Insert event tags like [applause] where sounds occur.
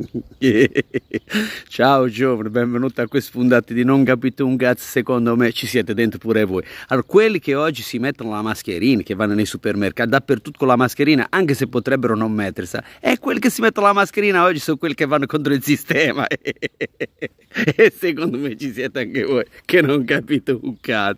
[laughs] Ciao giovani, benvenuti a questi puntati di Non Capito un cazzo, secondo me ci siete dentro pure voi. Allora, quelli che oggi si mettono la mascherina, che vanno nei supermercati, dappertutto con la mascherina, anche se potrebbero non mettersela, e eh, quelli che si mettono la mascherina oggi sono quelli che vanno contro il sistema. [laughs] e secondo me ci siete anche voi, che non capite un cazzo.